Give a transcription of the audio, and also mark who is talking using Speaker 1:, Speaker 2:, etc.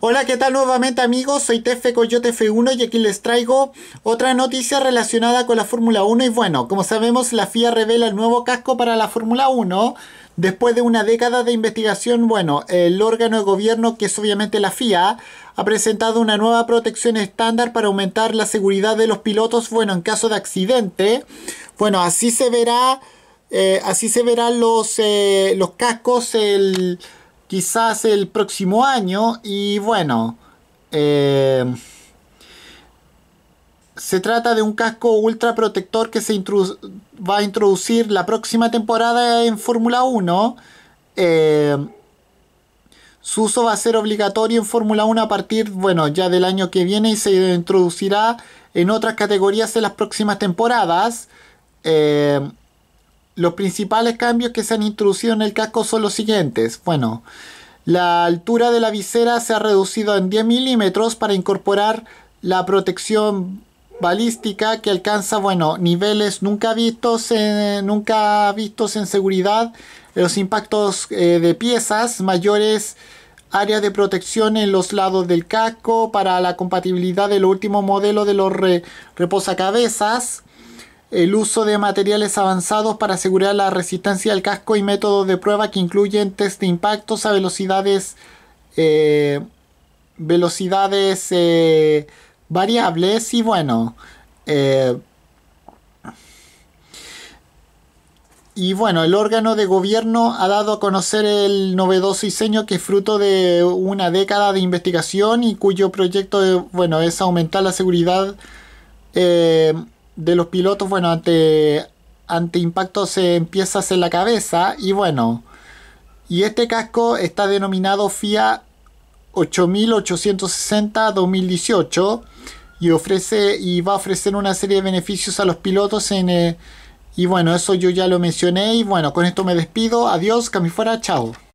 Speaker 1: Hola, ¿qué tal nuevamente amigos? Soy Tefe Coyote F1 y aquí les traigo otra noticia relacionada con la Fórmula 1 y bueno, como sabemos la FIA revela el nuevo casco para la Fórmula 1 después de una década de investigación, bueno, el órgano de gobierno que es obviamente la FIA ha presentado una nueva protección estándar para aumentar la seguridad de los pilotos, bueno, en caso de accidente, bueno, así se verá, eh, así se verán los, eh, los cascos, el quizás el próximo año y bueno, eh, se trata de un casco ultra protector que se va a introducir la próxima temporada en Fórmula 1. Eh, su uso va a ser obligatorio en Fórmula 1 a partir, bueno, ya del año que viene y se introducirá en otras categorías en las próximas temporadas. Eh, los principales cambios que se han introducido en el casco son los siguientes. Bueno, la altura de la visera se ha reducido en 10 milímetros para incorporar la protección balística que alcanza, bueno, niveles nunca vistos en, nunca vistos en seguridad, los impactos eh, de piezas mayores, áreas de protección en los lados del casco para la compatibilidad del último modelo de los reposacabezas el uso de materiales avanzados para asegurar la resistencia al casco y métodos de prueba que incluyen test de impactos a velocidades eh, velocidades eh, variables y bueno eh, y bueno el órgano de gobierno ha dado a conocer el novedoso diseño que es fruto de una década de investigación y cuyo proyecto bueno es aumentar la seguridad de los pilotos, bueno, ante, ante impactos se a en la cabeza y bueno, y este casco está denominado FIA 8860-2018 y ofrece y va a ofrecer una serie de beneficios a los pilotos eh, y bueno, eso yo ya lo mencioné y bueno, con esto me despido, adiós, que fuera, chao.